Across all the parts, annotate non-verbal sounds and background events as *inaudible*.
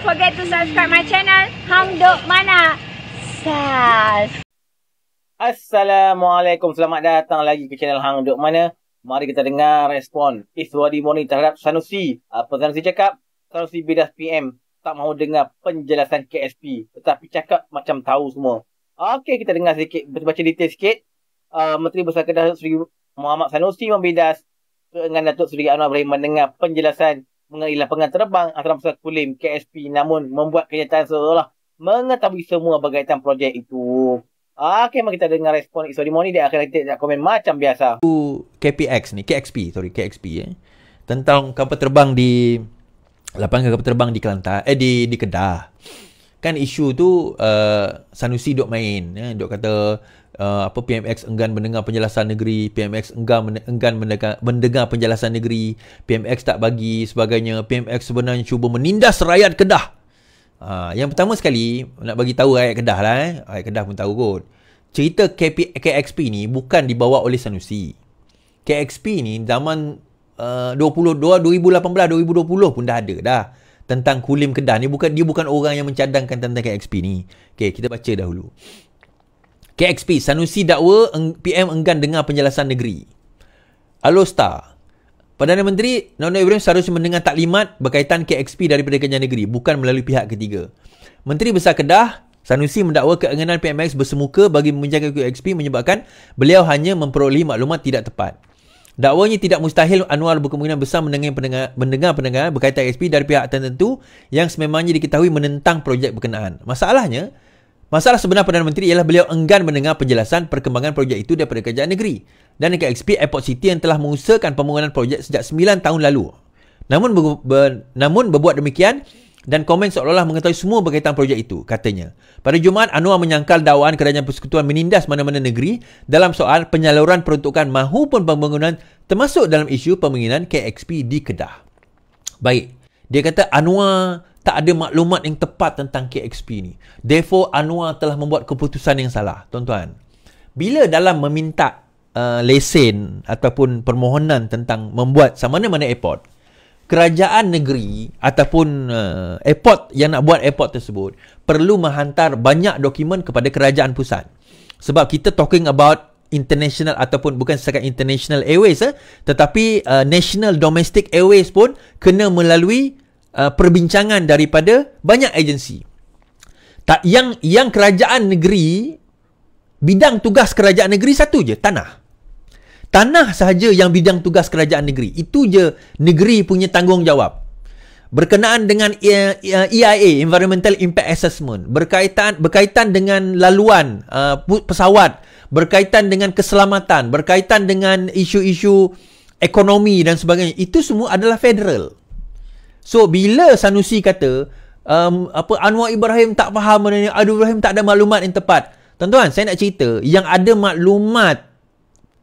don't forget to subscribe my channel Hamduk Mana Sas Assalamualaikum Selamat datang lagi ke channel Hamduk Mana Mari kita dengar respon Iswadi Moni terhadap Sanusi Apa Sanusi cakap? Sanusi bidas PM Tak mahu dengar penjelasan KSP Tetapi cakap macam tahu semua Okey kita dengar sedikit Baca detail sikit uh, Menteri Besar Kedah Sri Muhammad Sanusi membidas dengan Datuk Seri Anwar Ibrahim mendengar penjelasan mengilapangan terbang antara pesawat Kulim KSP namun membuat kenyataan seolah olah mengetahui semua berkaitan projek itu. Okey, mari kita dengar respon Iso Limau ni. Dia akhirnya kita nak komen macam biasa. KPX ni, KXP, sorry, KXP eh. Tentang kapal terbang di, lapangan kapal terbang di Kelantan, eh di, di Kedah kan isu tu uh, Sanusi dok main eh? duk kata uh, apa PMX enggan mendengar penjelasan negeri PMX enggan enggan mendengar, mendengar penjelasan negeri PMX tak bagi sebagainya PMX sebenarnya cuba menindas rakyat Kedah uh, yang pertama sekali nak bagi tahu rakyat Kedah lah eh? rakyat Kedah pun tahu kot cerita KP, KXP ni bukan dibawa oleh Sanusi KXP ni zaman uh, 2018 2020 pun dah ada dah tentang Kulim Kedah ni bukan dia bukan orang yang mencadangkan tentang KXP ni. Okey, kita baca dahulu. KXP Sanusi dakwa PM enggan dengar penjelasan negeri. Alosta Perdana Menteri Nono Ibrahim seharusnya mendengar taklimat berkaitan KXP daripada Kerajaan Negeri bukan melalui pihak ketiga. Menteri Besar Kedah Sanusi mendakwa keengganan PMX bersemuka bagi menjaga KXP menyebabkan beliau hanya memperoleh maklumat tidak tepat. Dakwanya tidak mustahil Anwar berkemungkinan besar mendengar pendengar, mendengar pendengar berkaitan ASP dari pihak tertentu yang sememangnya diketahui menentang projek berkenaan. Masalahnya, masalah sebenar Perdana Menteri ialah beliau enggan mendengar penjelasan perkembangan projek itu daripada kerajaan negeri dan KXP Airport City yang telah mengusahakan pembangunan projek sejak 9 tahun lalu. Namun, ber, ber, namun berbuat demikian, dan komen seolah-olah mengetahui semua berkaitan projek itu, katanya. Pada Jumaat, Anwar menyangkal dakwaan kerajaan persekutuan menindas mana-mana negeri dalam soal penyaluran peruntukan mahupun pembangunan termasuk dalam isu pembangunan KXP di Kedah. Baik, dia kata Anwar tak ada maklumat yang tepat tentang KXP ni. Therefore, Anwar telah membuat keputusan yang salah. Tuan-tuan, bila dalam meminta uh, lesen ataupun permohonan tentang membuat sama mana-mana airport, kerajaan negeri ataupun uh, airport yang nak buat airport tersebut perlu menghantar banyak dokumen kepada kerajaan pusat. Sebab kita talking about international ataupun bukan sekadar international airways eh, tetapi uh, national domestic airways pun kena melalui uh, perbincangan daripada banyak agensi. Tak yang yang kerajaan negeri bidang tugas kerajaan negeri satu je, tanah tanah sahaja yang bidang tugas kerajaan negeri. Itu je negeri punya tanggungjawab. Berkenaan dengan EIA e, e Environmental Impact Assessment, berkaitan berkaitan dengan laluan uh, pesawat, berkaitan dengan keselamatan, berkaitan dengan isu-isu ekonomi dan sebagainya, itu semua adalah federal. So bila Sanusi kata um, apa Anwar Ibrahim tak faham Anwar Ibrahim tak ada maklumat yang tepat. Tuan-tuan, saya nak cerita yang ada maklumat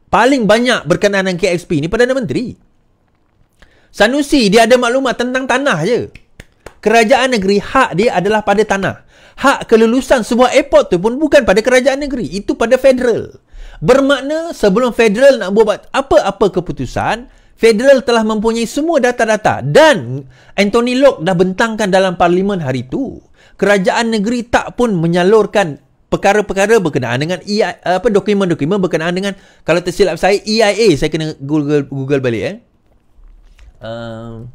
paling banyak berkenaan dengan KXP ni Perdana Menteri. Sanusi dia ada maklumat tentang tanah je. Kerajaan negeri hak dia adalah pada tanah. Hak kelulusan semua airport tu pun bukan pada kerajaan negeri. Itu pada federal. Bermakna sebelum federal nak buat apa-apa keputusan, federal telah mempunyai semua data-data. Dan Anthony Locke dah bentangkan dalam parlimen hari tu. Kerajaan negeri tak pun menyalurkan perkara-perkara berkenaan dengan EI, apa dokumen-dokumen berkenaan dengan kalau tersilap saya EIA saya kena Google Google balik eh. Uh,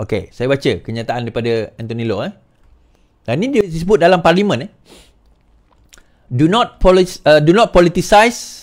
Okay, saya baca kenyataan daripada Anthony Lowe. Eh. Dan ini disebut dalam parlimen. Eh. Do not politi- uh, do not politicize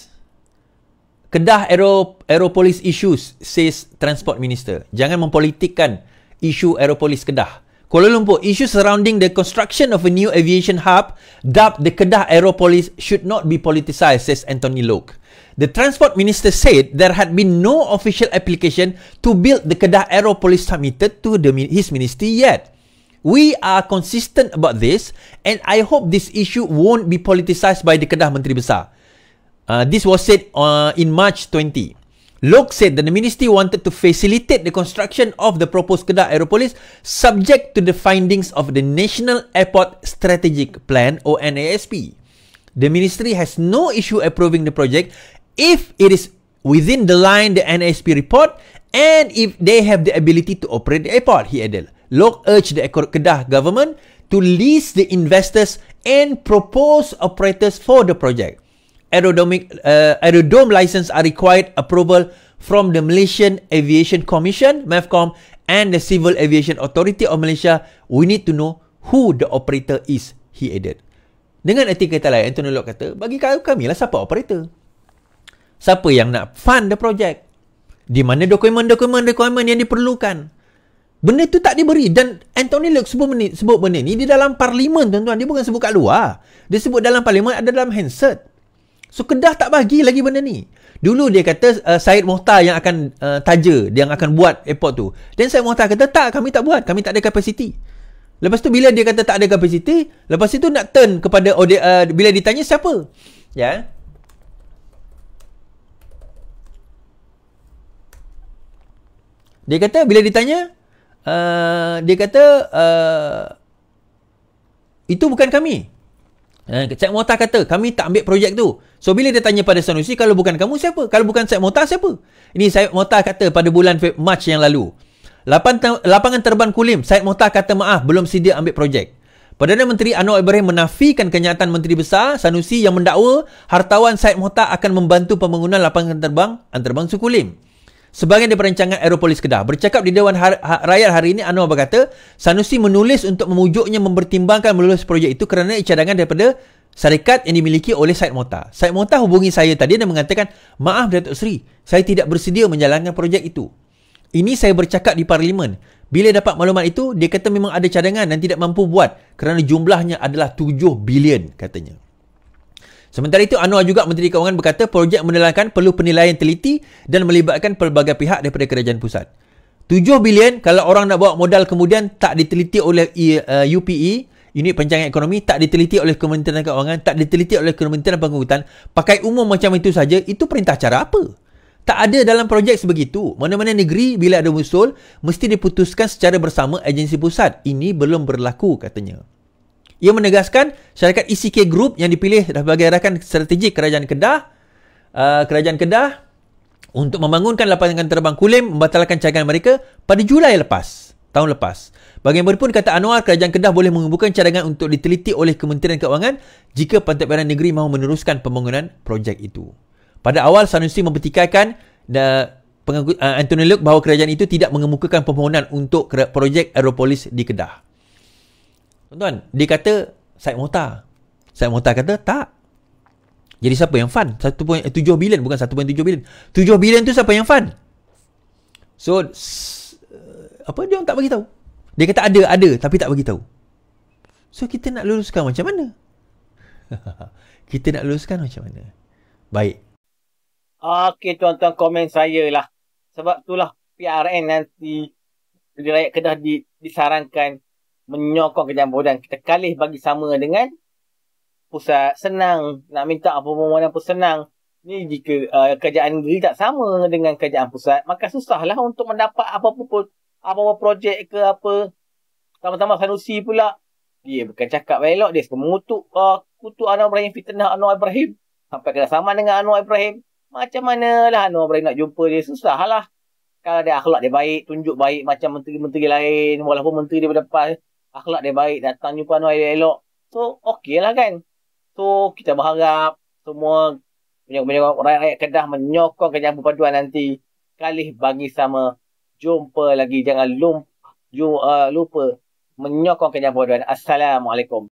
Kedah aero aeropolis issues, says transport minister. Jangan mempolitikkan isu aeropolis Kedah. Kuala Lumpur, issues surrounding the construction of a new aviation hub dubbed the Kedah Aeropolis should not be politicized, says Anthony Loke. The transport minister said there had been no official application to build the Kedah Aeropolis submitted to the, his ministry yet. We are consistent about this and I hope this issue won't be politicized by the Kedah Menteri Besar. Uh, this was said uh, in March 20. Luke said that the ministry wanted to facilitate the construction of the proposed Kedah Aeropolis subject to the findings of the National Airport Strategic Plan or NASP. The ministry has no issue approving the project if it is within the line the NASP report and if they have the ability to operate the airport, he added. Luke urged the Kedah government to lease the investors and propose operators for the project aerodromic uh, aerodrome license are required approval from the Malaysian Aviation Commission MAFCOM and the Civil Aviation Authority of Malaysia we need to know who the operator is he added dengan etik kata lain Anthony Locke kata bagi kami lah siapa operator siapa yang nak fund the project di mana dokumen-dokumen dokumen yang diperlukan Benda tu tak diberi dan Anthony Luke sebut benda, sebut benda ni di dalam parlimen tuan-tuan dia bukan sebut kat luar. Dia sebut dalam parlimen ada dalam handset. So Kedah tak bagi lagi benda ni. Dulu dia kata uh, Said Mohtar yang akan uh, taja, dia yang akan buat airport tu. Then Said Mohtar kata, tak kami tak buat, kami tak ada kapasiti. Lepas tu bila dia kata tak ada kapasiti, lepas itu nak turn kepada, uh, bila ditanya siapa? Ya. Yeah. Dia kata bila ditanya, uh, dia kata uh, itu bukan kami. Syed eh, Mota kata, kami tak ambil projek tu. So, bila dia tanya pada Sanusi, kalau bukan kamu, siapa? Kalau bukan Syed Mota, siapa? Ini Syed Mota kata pada bulan March yang lalu. Lapan Lapangan terbang Kulim, Syed Mota kata maaf, belum sedia ambil projek. Perdana Menteri Anwar Ibrahim menafikan kenyataan Menteri Besar Sanusi yang mendakwa hartawan Syed Mota akan membantu pembangunan lapangan terbang antarabangsa Kulim sebahagian daripada rancangan Aeropolis Kedah. Bercakap di Dewan Har- ha- Rakyat hari ini, Anwar berkata, Sanusi menulis untuk memujuknya mempertimbangkan melulus projek itu kerana cadangan daripada syarikat yang dimiliki oleh Syed Mota. Syed Mota hubungi saya tadi dan mengatakan, maaf Datuk Seri, saya tidak bersedia menjalankan projek itu. Ini saya bercakap di Parlimen. Bila dapat maklumat itu, dia kata memang ada cadangan dan tidak mampu buat kerana jumlahnya adalah 7 bilion katanya. Sementara itu, Anwar juga Menteri Kewangan berkata projek menelankan perlu penilaian teliti dan melibatkan pelbagai pihak daripada kerajaan pusat. 7 bilion kalau orang nak bawa modal kemudian tak diteliti oleh UPE, uh, e, unit pencangan ekonomi, tak diteliti oleh Kementerian Kewangan, tak diteliti oleh Kementerian Pengurutan, pakai umum macam itu saja, itu perintah cara apa? Tak ada dalam projek sebegitu. Mana-mana negeri bila ada musul, mesti diputuskan secara bersama agensi pusat. Ini belum berlaku katanya. Ia menegaskan syarikat ECK Group yang dipilih sebagai rakan strategik kerajaan Kedah uh, kerajaan Kedah untuk membangunkan lapangan terbang Kulim membatalkan cadangan mereka pada Julai lepas tahun lepas. Bagaimanapun kata Anwar, kerajaan Kedah boleh mengumpulkan cadangan untuk diteliti oleh Kementerian Keuangan jika pentadbiran negeri mahu meneruskan pembangunan projek itu. Pada awal, Sanusi mempertikaikan uh, Anthony Luke bahawa kerajaan itu tidak mengemukakan permohonan untuk projek Aeropolis di Kedah. Tuan-tuan, dia kata Syed Mota. Syed Mota kata tak. Jadi siapa yang fun? 1.7 eh, bilion bukan 1.7 bilion. 7 bilion tu siapa yang fun? So eh, apa dia orang tak bagi tahu. Dia kata ada, ada tapi tak bagi tahu. So kita nak luruskan macam mana? *laughs* kita nak luruskan macam mana? Baik. Okey tuan-tuan komen saya lah. Sebab itulah PRN nanti di Rakyat Kedah di, disarankan menyokong kecampuran. Kita kalih bagi sama dengan pusat senang. Nak minta apa pun permohonan pun senang. Ni jika uh, kerajaan negeri tak sama dengan kerjaan pusat, maka susahlah untuk mendapat apa-apa pun. Apa-apa projek ke apa. Tambah-tambah sanusi pula. Dia bukan cakap elok, dia suka mengutuk. Uh, kutuk Anwar Ibrahim, fitnah Anwar Ibrahim. Sampai kena sama dengan Anwar Ibrahim. Macam manalah Anwar Ibrahim nak jumpa dia. Susahlah. Kalau dia akhlak dia baik, tunjuk baik macam menteri-menteri lain. Walaupun menteri dia berdepan akhlak dia baik, datang jumpa Anwar dia elok. So, okey lah kan. So, kita berharap semua rakyat-rakyat Kedah menyokong kerja perpaduan nanti. Kali bagi sama. Jumpa lagi. Jangan uh, lupa menyokong kerja perpaduan. Assalamualaikum.